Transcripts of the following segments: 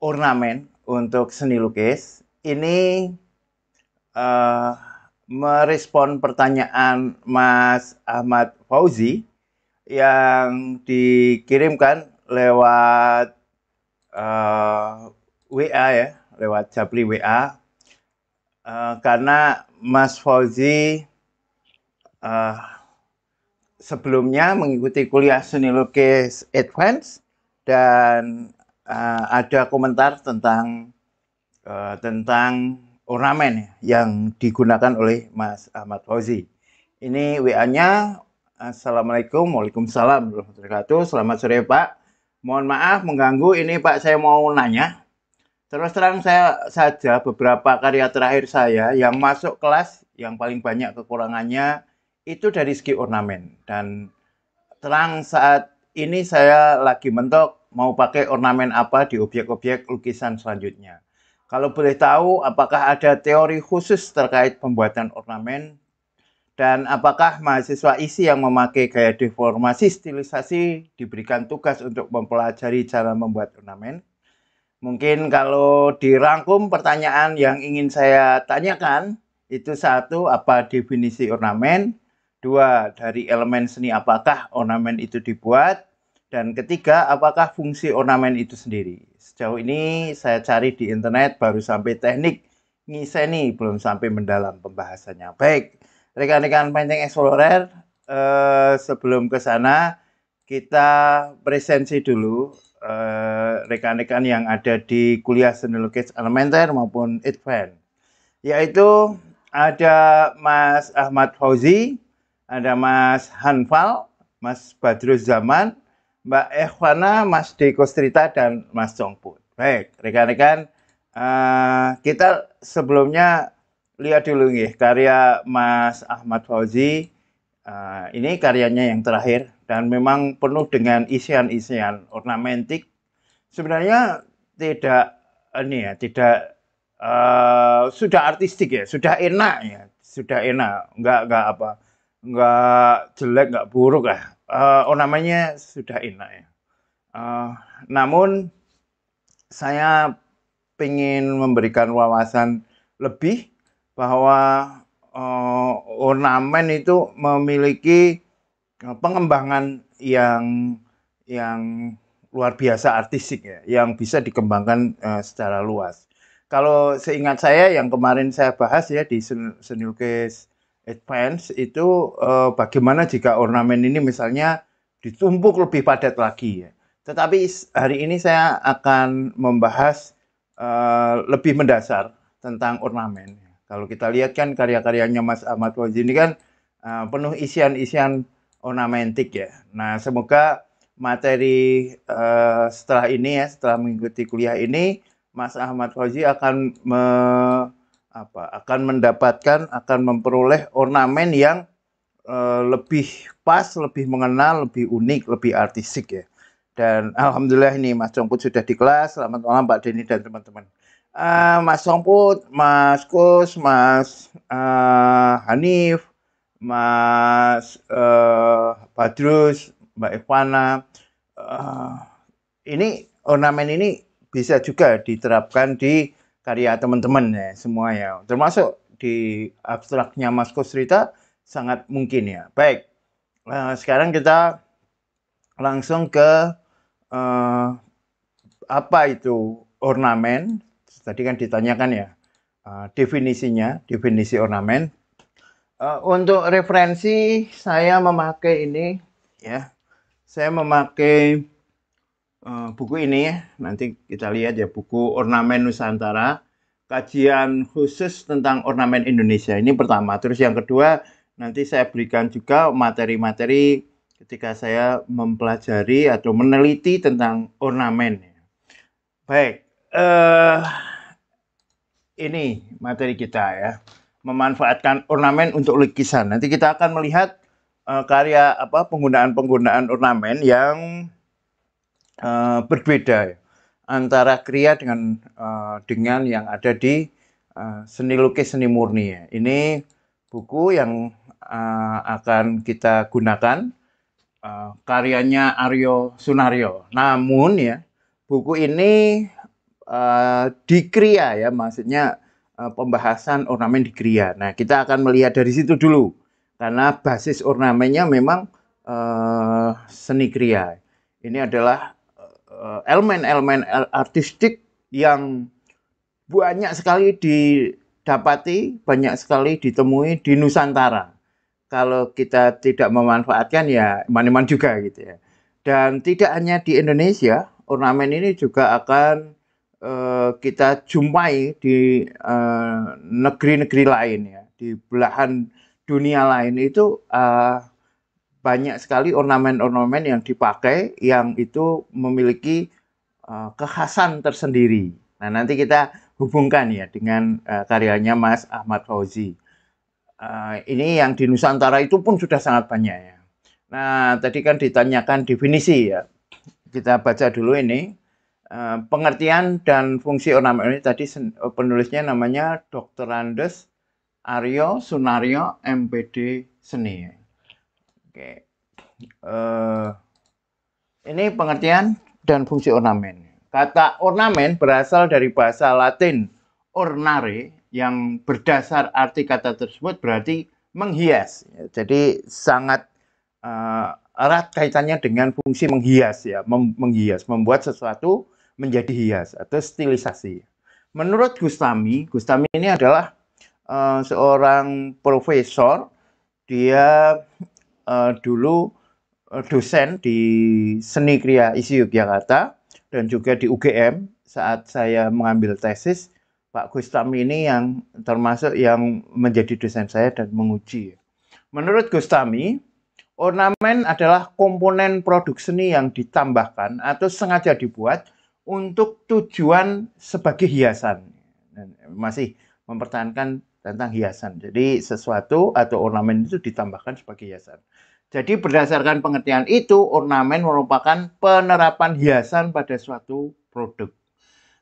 ornamen untuk seni lukis ini uh, merespon pertanyaan Mas Ahmad Fauzi yang dikirimkan lewat uh, eh, WA ya, lewat Japri WA uh, eh, karena Mas Fauzi uh, sebelumnya mengikuti kuliah seni lukis advance dan uh, ada komentar tentang uh, tentang ornamen yang digunakan oleh Mas Ahmad Fauzi. Ini WA-nya Assalamualaikum, Waalaikumsalam wabarakatuh. Selamat sore Pak. Mohon maaf mengganggu ini Pak, saya mau nanya. Terus terang saya saja beberapa karya terakhir saya yang masuk kelas yang paling banyak kekurangannya itu dari segi ornamen dan terang saat ini saya lagi mentok mau pakai ornamen apa di objek-objek lukisan selanjutnya. Kalau boleh tahu, apakah ada teori khusus terkait pembuatan ornamen? Dan apakah mahasiswa isi yang memakai gaya deformasi stilisasi diberikan tugas untuk mempelajari cara membuat ornamen? Mungkin kalau dirangkum pertanyaan yang ingin saya tanyakan, itu satu, apa definisi ornamen? Dua, dari elemen seni apakah ornamen itu dibuat? Dan ketiga, apakah fungsi ornamen itu sendiri? Sejauh ini saya cari di internet baru sampai teknik ngiseni, belum sampai mendalam pembahasannya. Baik, rekan-rekan Painting Explorer, eh, sebelum ke sana kita presensi dulu eh, rekan-rekan eh, yang ada di kuliah seni lukis elementer maupun advance. Yaitu ada Mas Ahmad Fauzi, ada Mas Hanfal, Mas Badruz Zaman, Mbak Ehwana, Mas Deko Strita, dan Mas Congput. Baik, rekan-rekan, uh, kita sebelumnya lihat dulu nih karya Mas Ahmad Fauzi. Uh, ini karyanya yang terakhir dan memang penuh dengan isian-isian ornamentik. Sebenarnya tidak ini ya, tidak uh, sudah artistik ya, sudah enak ya, sudah enak, enggak enggak apa nggak jelek nggak buruk ya uh, oh namanya sudah enak ya uh, namun saya ingin memberikan wawasan lebih bahwa uh, ornamen itu memiliki pengembangan yang yang luar biasa artistik ya, yang bisa dikembangkan uh, secara luas. Kalau seingat saya yang kemarin saya bahas ya di seni lukis advance itu eh, bagaimana jika ornamen ini misalnya ditumpuk lebih padat lagi ya. Tetapi hari ini saya akan membahas eh, lebih mendasar tentang ornamen. Ya. Kalau kita lihat kan karya-karyanya Mas Ahmad Fauzi ini kan eh, penuh isian-isian ornamentik ya. Nah, semoga materi uh, setelah ini ya, setelah mengikuti kuliah ini, Mas Ahmad Fauzi akan me apa akan mendapatkan akan memperoleh ornamen yang e, lebih pas, lebih mengenal lebih unik, lebih artistik ya. Dan alhamdulillah ini Mas Songput sudah di kelas. Selamat malam Pak Denny dan teman-teman. e, Mas Songput Mas Kus, Mas e, Hanif, Mas e, Badrus, Mbak Ivana. e, ini ornamen ini bisa juga diterapkan di karya teman-teman ya semua ya termasuk di abstraknya Mas Kostrita sangat mungkin ya baik uh, sekarang kita langsung ke uh, apa itu ornamen tadi kan ditanyakan ya uh, definisinya definisi ornamen uh, untuk referensi saya memakai ini ya saya memakai Eh, buku ini. Nanti kita lihat ya buku Ornamen Nusantara, kajian khusus tentang ornamen Indonesia. Ini pertama. Terus yang kedua, nanti saya berikan juga materi-materi ketika saya mempelajari atau meneliti tentang ornamen. Baik, uh, ini materi kita ya, memanfaatkan ornamen untuk lukisan. Nanti kita akan melihat uh, karya apa penggunaan-penggunaan ornamen yang uh, berbeda ya, antara kriya dengan uh, dengan yang ada di uh, seni lukis seni murni ya. Ini buku yang uh, akan kita gunakan uh, karyanya Aryo Sunario. Namun ya buku ini uh, di kriya ya maksudnya pembahasan ornamen di kriya. Nah kita akan melihat dari situ dulu karena basis ornamennya memang uh, seni kriya. Ini adalah elemen-elemen eh, artistik yang banyak sekali didapati, banyak sekali ditemui di Nusantara. Kalau kita tidak memanfaatkan ya maniman juga gitu ya. Dan tidak hanya di Indonesia, ornamen ini juga akan uh, kita jumpai di eh, negeri-negeri uh, lain ya, di belahan dunia lain itu uh, banyak sekali ornamen-ornamen yang dipakai yang itu memiliki uh, kekhasan tersendiri. Nah, nanti kita hubungkan ya dengan uh, karyanya Mas Ahmad Fauzi. Uh, ini yang di Nusantara itu pun sudah sangat banyak ya. Nah, tadi kan ditanyakan definisi ya. Kita baca dulu ini. Uh, pengertian dan fungsi ornamen ini tadi penulisnya namanya Dr. Andes Aryo Sunario MPD Seni. Ya. Oke. Uh, ini pengertian dan fungsi ornamen. Kata ornamen berasal dari bahasa Latin ornare yang berdasar arti kata tersebut berarti menghias. Jadi sangat uh, erat kaitannya dengan fungsi menghias ya, mem menghias, membuat sesuatu menjadi hias atau stilisasi. Menurut Gustami, Gustami ini adalah uh, seorang profesor. Dia uh, dulu eh, dosen di seni kriya isi Yogyakarta dan juga di UGM saat saya mengambil tesis Pak Gustam ini yang termasuk yang menjadi dosen saya dan menguji. Menurut Gustami, ornamen adalah komponen produk seni yang ditambahkan atau sengaja dibuat untuk tujuan sebagai hiasan. Masih mempertahankan tentang hiasan. Jadi sesuatu atau ornamen itu ditambahkan sebagai hiasan. Jadi berdasarkan pengertian itu, ornamen merupakan penerapan hiasan pada suatu produk.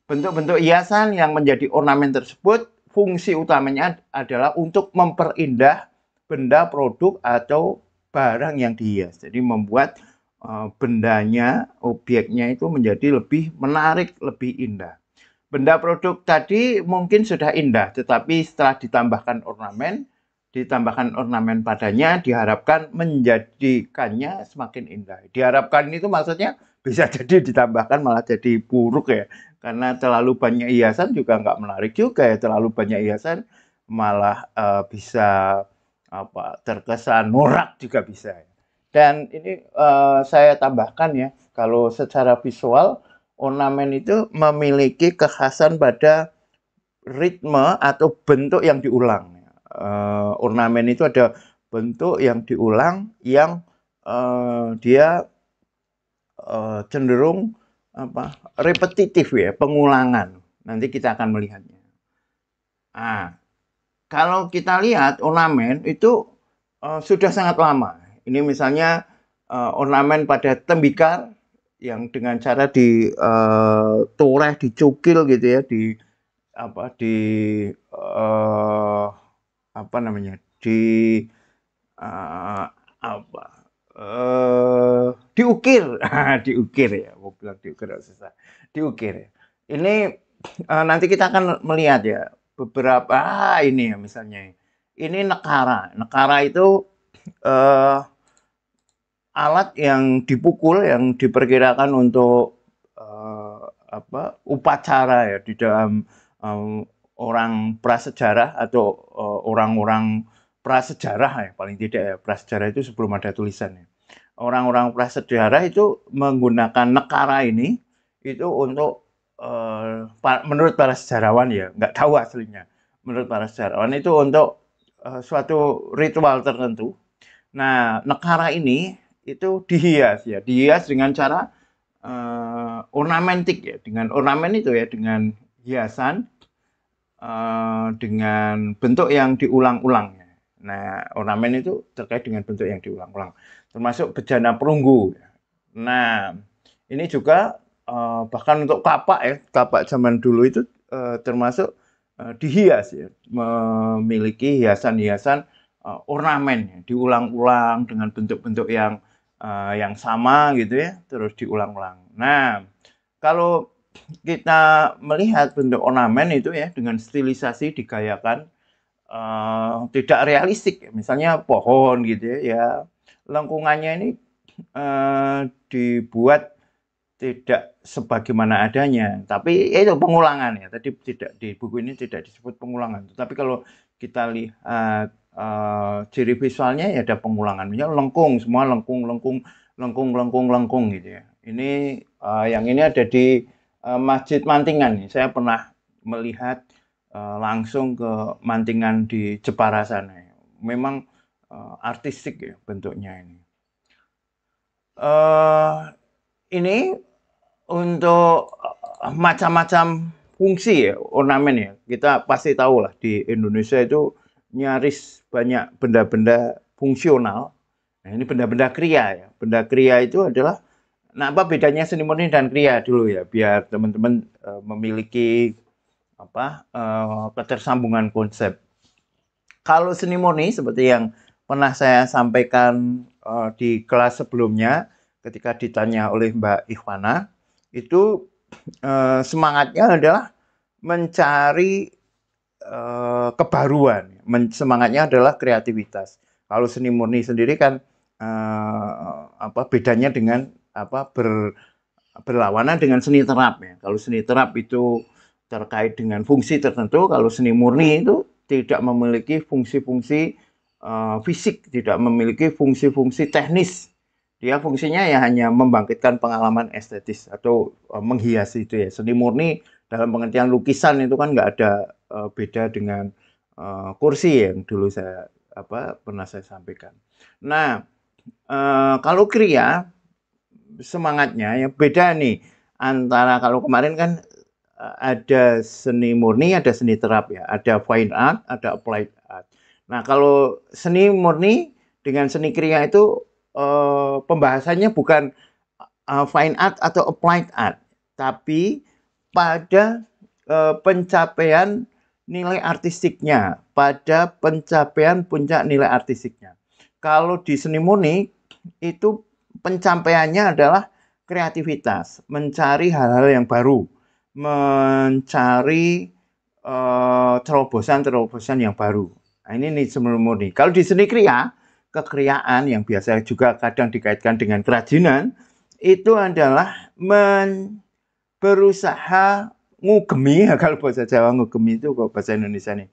Bentuk-bentuk hiasan yang menjadi ornamen tersebut, fungsi utamanya adalah untuk memperindah benda produk atau barang yang dihias. Jadi membuat eh, bendanya, obyeknya itu menjadi lebih menarik, lebih indah benda produk tadi mungkin sudah indah, tetapi setelah ditambahkan ornamen, ditambahkan ornamen padanya, diharapkan menjadikannya semakin indah. Diharapkan itu maksudnya bisa jadi ditambahkan malah jadi buruk ya, karena terlalu banyak hiasan juga nggak menarik juga ya, terlalu banyak hiasan malah uh, bisa apa terkesan norak juga bisa. Dan ini uh, saya tambahkan ya, kalau secara visual ornamen itu memiliki kekhasan pada ritme atau bentuk yang diulang. Uh, ornamen itu ada bentuk yang diulang yang uh, dia uh, cenderung apa repetitif ya pengulangan nanti kita akan melihatnya nah, kalau kita lihat ornamen itu uh, sudah sangat lama ini misalnya uh, ornamen pada tembikar yang dengan cara di eh, toreh, dicukil gitu ya, di apa di uh, apa namanya di uh, apa uh, diukir diukir ya bukan diukir diukir susah diukir ya. ini uh, nanti kita akan melihat ya beberapa ah, ini ya misalnya ini nekara nekara itu uh, alat yang dipukul yang diperkirakan untuk uh, apa upacara ya di dalam um, orang prasejarah atau eh, orang-orang uh, prasejarah ya paling tidak ya prasejarah itu sebelum ada tulisannya orang-orang prasejarah itu menggunakan nekara ini itu untuk uh, menurut para sejarawan ya nggak tahu aslinya menurut para sejarawan itu untuk uh, suatu ritual tertentu nah nekara ini itu dihias ya, dihias dengan cara uh, ornamentik ya, dengan ornamen itu ya, dengan hiasan uh, dengan bentuk yang diulang-ulang. Ya. Nah, ornamen itu terkait dengan bentuk yang diulang-ulang, termasuk bejana perunggu. Ya. Nah, ini juga uh, bahkan untuk kapak ya, kapak zaman dulu itu uh, termasuk dihias ya, memiliki hiasan-hiasan uh, ornamen ya, diulang-ulang dengan bentuk-bentuk yang uh, yang sama gitu ya, terus diulang-ulang. Nah, kalau kita melihat bentuk ornamen itu ya dengan stilisasi digayakan uh, tidak realistik, misalnya pohon gitu ya, ya lengkungannya ini uh, dibuat tidak sebagaimana adanya, tapi ya itu pengulangan ya. Tadi tidak di buku ini tidak disebut pengulangan, tapi kalau kita lihat Eh, ciri visualnya ya ada pengulangan. Misalnya lengkung, semua lengkung, lengkung, lengkung, lengkung, lengkung gitu ya. Ini uh, yang ini ada di uh, Masjid Mantingan. Saya pernah melihat uh, langsung ke Mantingan di Jepara sana. Ya. Memang uh, artistik ya bentuknya ini. Uh, ini untuk macam-macam fungsi ya ornamen ya kita pasti tahu lah di Indonesia itu nyaris banyak benda-benda fungsional. Nah, ini benda-benda kriya ya. Benda kriya itu adalah nah apa bedanya seni murni dan kriya dulu ya biar teman-teman e, memiliki apa e, ketersambungan konsep. Kalau seni murni seperti yang pernah saya sampaikan e, di kelas sebelumnya ketika ditanya oleh Mbak Ikhwana itu e, semangatnya adalah mencari Eh, kebaruan. semangatnya adalah kreativitas. Kalau seni murni sendiri kan uh, apa bedanya dengan apa ber, berlawanan dengan seni terap ya. Kalau seni terap itu terkait dengan fungsi tertentu, kalau seni murni itu tidak memiliki fungsi-fungsi uh, fisik, tidak memiliki fungsi-fungsi teknis dia fungsinya ya hanya membangkitkan pengalaman estetis atau uh, menghiasi itu ya seni murni dalam pengertian lukisan itu kan nggak ada uh, beda dengan uh, kursi yang dulu saya apa pernah saya sampaikan. Nah, uh, kalau kriya semangatnya ya beda nih antara kalau kemarin kan ada seni murni, ada seni terap ya, ada fine art, ada applied art. Nah, kalau seni murni dengan seni kriya itu uh, pembahasannya bukan uh, fine art atau applied art, tapi pada eh, pencapaian nilai artistiknya, pada pencapaian puncak nilai artistiknya. Kalau di seni murni itu pencapaiannya adalah kreativitas, mencari hal-hal yang baru, mencari eh, terobosan-terobosan yang baru. Nah, ini nih seni murni. Kalau di seni kriya, kekriaan yang biasa juga kadang dikaitkan dengan kerajinan, itu adalah men berusaha ngugemi kalau bahasa Jawa ngugemi itu kalau bahasa Indonesia nih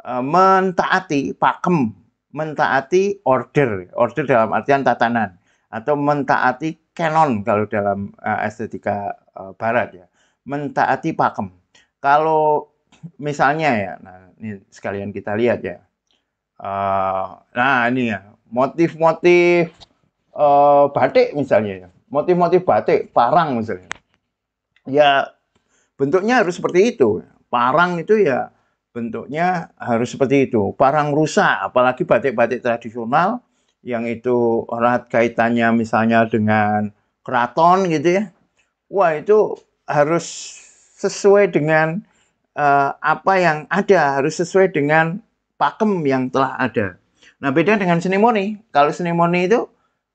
e, mentaati pakem mentaati order order dalam artian tatanan atau mentaati canon kalau dalam e, estetika e, barat ya mentaati pakem kalau misalnya ya nah ini sekalian kita lihat ya uh, nah ini ya motif-motif uh, batik misalnya ya motif-motif batik parang misalnya ya bentuknya harus seperti itu. Parang itu ya bentuknya harus seperti itu. Parang rusak, apalagi batik-batik tradisional yang itu erat kaitannya misalnya dengan keraton gitu ya. Wah itu harus sesuai dengan uh, apa yang ada, harus sesuai dengan pakem yang telah ada. Nah beda dengan seni murni. Kalau seni murni itu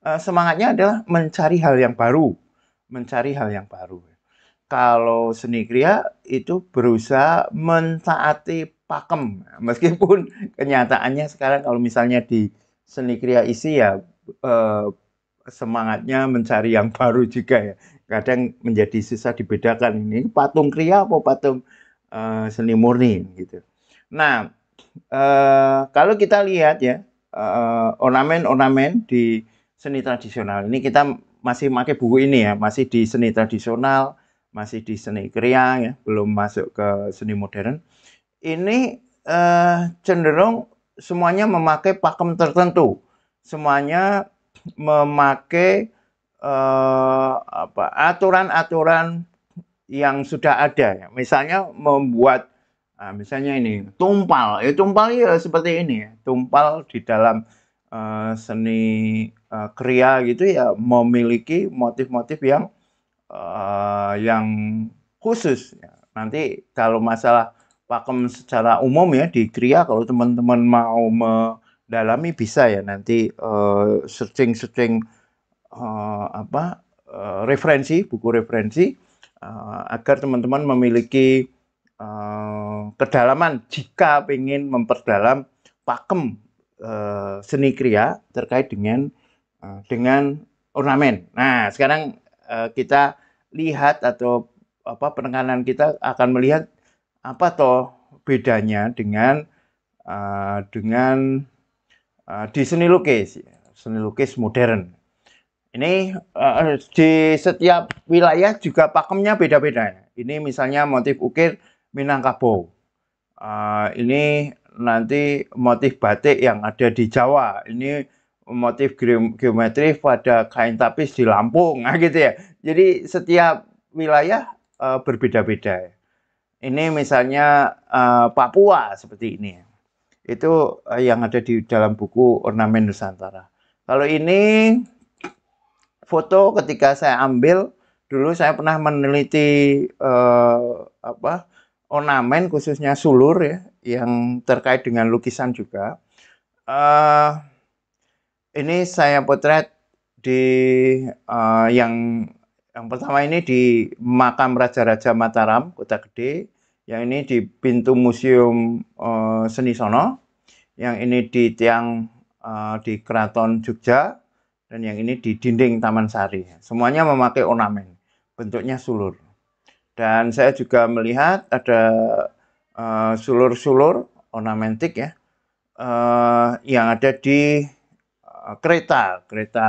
uh, semangatnya adalah mencari hal yang baru, mencari hal yang baru kalau seni kriya itu berusaha mentaati pakem nah, meskipun kenyataannya sekarang kalau misalnya di seni kriya isi ya eh, semangatnya mencari yang baru juga ya kadang menjadi susah dibedakan ini patung kriya atau patung eh, seni murni gitu nah eh, kalau kita lihat ya eh, ornamen-ornamen di seni tradisional ini kita masih pakai buku ini ya masih di seni tradisional masih di seni kriya ya, belum masuk ke seni modern. Ini eh, cenderung semuanya memakai pakem tertentu. Semuanya memakai eh, apa aturan-aturan yang sudah ada ya. Misalnya membuat nah, misalnya ini tumpal. Ya tumpal ya seperti ini ya. Tumpal di dalam eh, seni eh, kriya gitu ya memiliki motif-motif yang uh, yang khusus. Ya, nanti kalau masalah pakem secara umum ya di Kriya kalau teman-teman mau mendalami bisa ya nanti eh, searching-searching uh, apa uh, referensi buku referensi uh, agar teman-teman memiliki uh, kedalaman jika ingin memperdalam pakem uh, seni kriya terkait dengan uh, dengan ornamen. Nah, sekarang uh, kita lihat atau apa penekanan kita akan melihat apa toh bedanya dengan uh, dengan uh, di seni lukis seni lukis modern ini uh, di setiap wilayah juga pakemnya beda-beda ini misalnya motif ukir Minangkabau uh, ini nanti motif batik yang ada di Jawa ini motif geometri pada kain tapis di Lampung ah, gitu ya jadi setiap wilayah uh, berbeda-beda ini misalnya uh, Papua seperti ini itu uh, yang ada di dalam buku ornamen Nusantara kalau ini foto ketika saya ambil dulu saya pernah meneliti uh, apa ornamen khususnya sulur ya yang terkait dengan lukisan juga uh, ini saya potret di uh, yang yang pertama ini di makam Raja-Raja Mataram, Kota Gede. Yang ini di pintu Museum uh, Seni Sono. Yang ini di tiang uh, di Keraton Jogja. Dan yang ini di dinding Taman Sari. Semuanya memakai ornamen. Bentuknya sulur. Dan saya juga melihat ada sulur-sulur uh, ornamentik ya. Uh, yang ada di Eh, kereta, kereta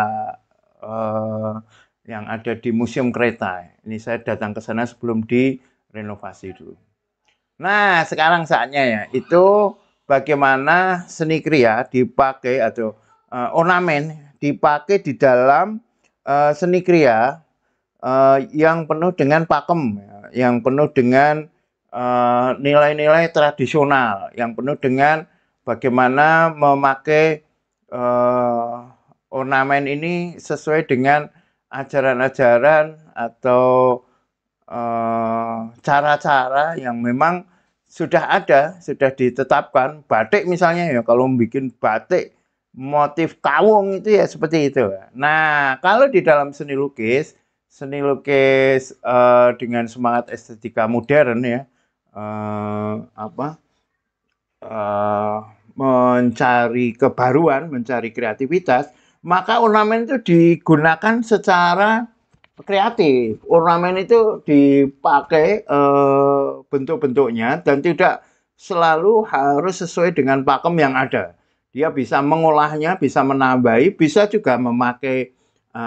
uh, yang ada di Museum Kereta. Ini saya datang ke sana sebelum direnovasi dulu. Nah, sekarang saatnya ya, itu bagaimana seni kria dipakai atau uh, ornamen dipakai di dalam uh, seni kria uh, yang penuh dengan pakem, yang penuh dengan nilai-nilai uh, tradisional, yang penuh dengan bagaimana memakai uh, ornamen ini sesuai dengan ajaran-ajaran atau eh, cara-cara uh, yang memang sudah ada, sudah ditetapkan. Batik misalnya ya, kalau bikin batik motif kawung itu ya seperti itu. Nah, kalau di dalam seni lukis, seni lukis uh, dengan semangat estetika modern ya, uh, apa? Uh, mencari kebaruan, mencari kreativitas, maka ornamen itu digunakan secara kreatif. Ornamen itu dipakai e, bentuk-bentuknya dan tidak selalu harus sesuai dengan pakem yang ada. Dia bisa mengolahnya, bisa menambahi, bisa juga memakai e,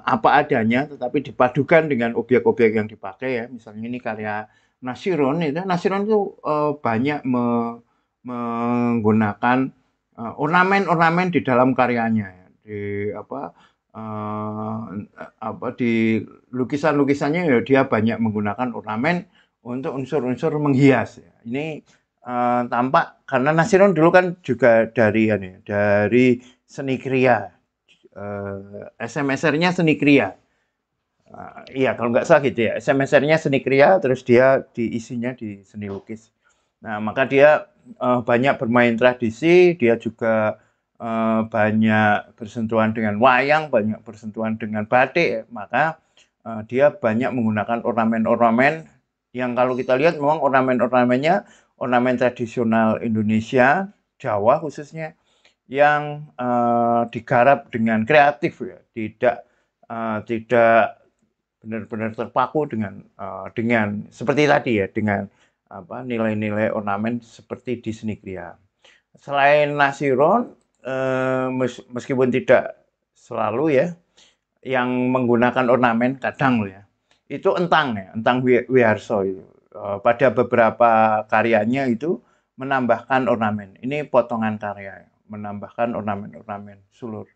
apa adanya, tetapi dipadukan dengan objek-objek yang dipakai ya. Misalnya ini karya Nasirun, itu Nasirun itu e, banyak menggunakan eh, ornamen-ornamen di dalam karyanya di apa uh, apa di lukisan-lukisannya ya dia banyak menggunakan ornamen untuk unsur-unsur menghias ya. ini uh, tampak karena Nasirun dulu kan juga dari ya, nih, dari seni kriya eh, SMSR-nya seni kriya Uh, iya kalau nggak salah gitu ya SMSR-nya seni kriya terus dia diisinya di seni lukis Nah, maka dia uh, banyak bermain tradisi, dia juga uh, banyak bersentuhan dengan wayang, banyak bersentuhan dengan batik, maka uh, dia banyak menggunakan ornamen-ornamen yang kalau kita lihat memang ornamen-ornamennya ornamen tradisional Indonesia, Jawa khususnya yang uh, digarap dengan kreatif ya, tidak uh, tidak benar-benar terpaku dengan uh, dengan seperti tadi ya dengan apa nilai-nilai ornamen seperti di seni kriya. Selain Nasiron, eh, meskipun tidak selalu ya, yang menggunakan ornamen kadang loh ya, itu entang ya, entang Wiharso itu. Eh, pada beberapa karyanya itu menambahkan ornamen. Ini potongan karya, ya, menambahkan ornamen-ornamen sulur.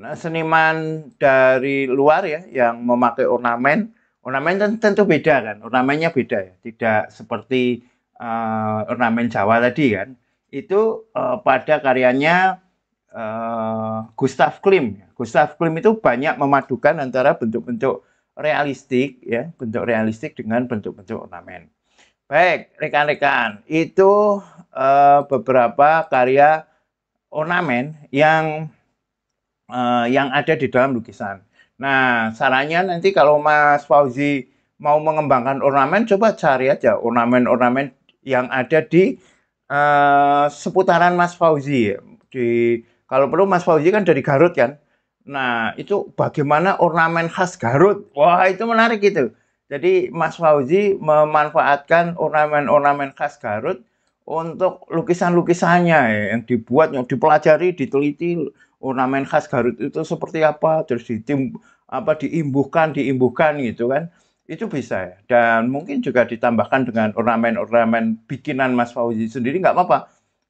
Nah, seniman dari luar ya yang memakai ornamen Ornamen tentu beda kan, ornamennya beda ya, tidak seperti uh, ornamen Jawa tadi kan. Itu uh, pada karyanya uh, Gustav Klim. Ya. Gustav Klim itu banyak memadukan antara bentuk-bentuk realistik ya, bentuk realistik dengan bentuk-bentuk ornamen. Baik, rekan-rekan, itu uh, beberapa karya ornamen yang uh, yang ada di dalam lukisan. Nah, sarannya nanti kalau Mas Fauzi mau mengembangkan ornamen, coba cari aja ornamen-ornamen yang ada di uh, seputaran Mas Fauzi. Di kalau perlu Mas Fauzi kan dari Garut kan. Nah, itu bagaimana ornamen khas Garut? Wah, itu menarik itu. Jadi Mas Fauzi memanfaatkan ornamen-ornamen khas Garut untuk lukisan-lukisannya ya, yang dibuat, yang dipelajari, diteliti ornamen khas Garut itu seperti apa terus ditim apa diimbuhkan diimbuhkan gitu kan itu bisa ya. dan mungkin juga ditambahkan dengan ornamen-ornamen bikinan Mas Fauzi sendiri nggak apa-apa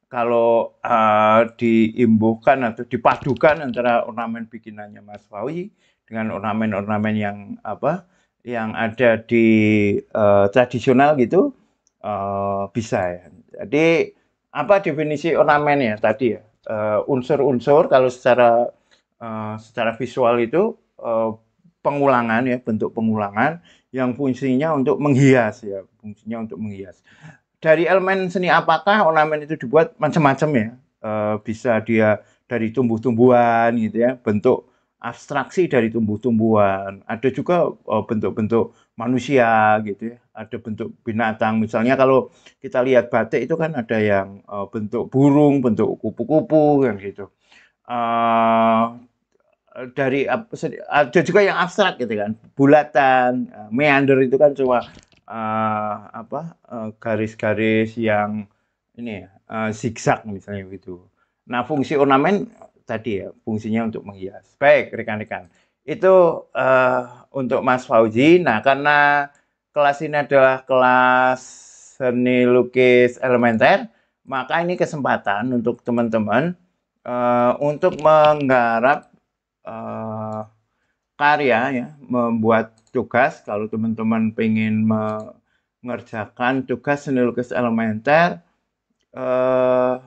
kalau uh, diimbuhkan atau dipadukan antara ornamen bikinannya Mas Fauzi dengan ornamen-ornamen yang apa yang ada di uh, tradisional gitu uh, bisa ya. Jadi apa definisi ornamen ya tadi ya? Eh, unsur-unsur uh, kalau secara uh, secara visual itu uh, pengulangan ya bentuk pengulangan yang fungsinya untuk menghias ya fungsinya untuk menghias dari elemen seni apakah ornamen itu dibuat macam-macam ya uh, bisa dia dari tumbuh-tumbuhan gitu ya bentuk abstraksi dari tumbuh-tumbuhan ada juga bentuk-bentuk manusia gitu ya, ada bentuk binatang. Misalnya kalau kita lihat batik itu kan ada yang uh, bentuk burung, bentuk kupu-kupu kan gitu. Uh, dari ada juga yang abstrak gitu kan, bulatan, eh, meander itu kan cuma uh, apa garis-garis uh, yang ini ya, uh, zigzag misalnya gitu. Nah, fungsi ornamen tadi ya, fungsinya untuk menghias. Baik, rekan-rekan itu uh, untuk Mas Fauzi. Nah, karena kelas ini adalah kelas seni lukis elementer, maka ini kesempatan untuk teman-teman uh, untuk menggarap uh, karya, ya, membuat tugas. Kalau teman-teman ingin mengerjakan tugas seni lukis elementer uh,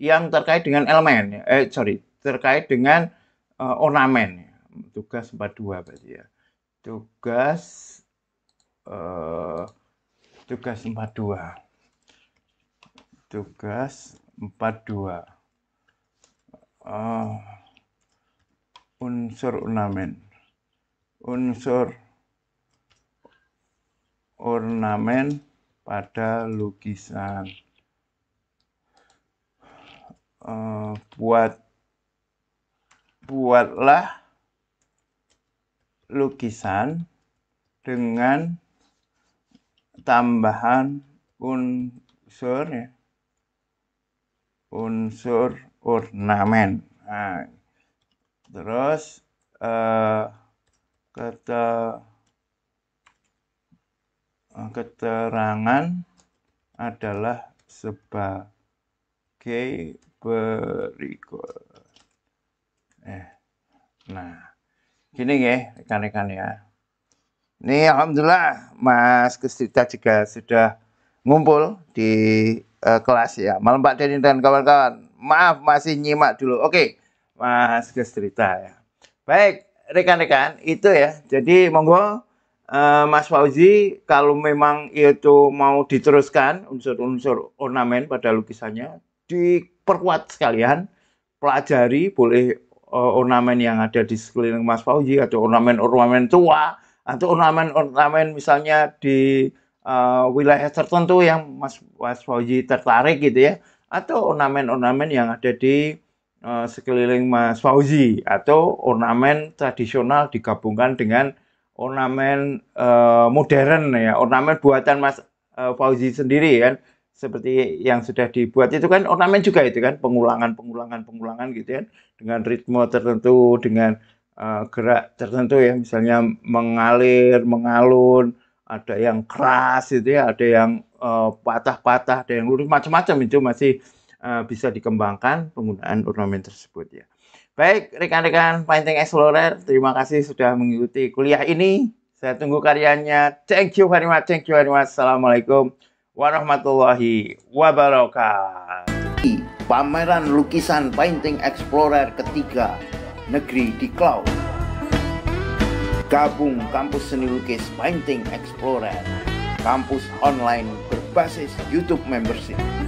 yang terkait dengan elemen, ya, eh sorry, terkait dengan uh, ornamen. Ya tugas 42 berarti ya tugas uh, tugas 42 tugas 42 uh, eh, unsur ornamen unsur ornamen pada lukisan uh, buat buatlah lukisan dengan tambahan unsur ya, unsur ornamen. Nah, terus eh, kata keterangan adalah sebagai berikut. Eh, nah. Gini ya, rekan-rekan ya. Ini alhamdulillah Mas Kusdita juga sudah ngumpul di uh, kelas ya. Malam Pak Denny dan kawan-kawan. Maaf masih nyimak dulu. Oke, Mas Kusdita ya. Baik, rekan-rekan, itu ya. Jadi monggo uh, Mas Fauzi kalau memang itu mau diteruskan unsur-unsur ornamen pada lukisannya diperkuat sekalian, pelajari boleh Eh, ornamen yang ada di sekeliling Mas Fauzi, ada ornamen-ornamen tua, atau ornamen-ornamen misalnya di uh, wilayah tertentu yang Mas, Mas Fauzi tertarik gitu ya, atau ornamen-ornamen yang ada di uh, sekeliling Mas Fauzi, atau ornamen tradisional digabungkan dengan ornamen uh, modern ya, ornamen buatan Mas Fauzi sendiri kan. Ya seperti yang sudah dibuat itu kan ornamen juga itu kan pengulangan pengulangan pengulangan gitu kan dengan ritme tertentu dengan uh, gerak tertentu ya misalnya mengalir mengalun ada yang keras gitu ya ada yang eh, patah-patah uh, ada yang lurus macam-macam itu masih uh, bisa dikembangkan penggunaan ornamen tersebut ya baik rekan-rekan Painting Explorer terima kasih sudah mengikuti kuliah ini saya tunggu karyanya thank you very much thank you very much assalamualaikum warahmatullahi wabarakatuh. Pameran lukisan Painting Explorer ketiga negeri di cloud. Gabung kampus seni lukis Painting Explorer, kampus online berbasis YouTube membership.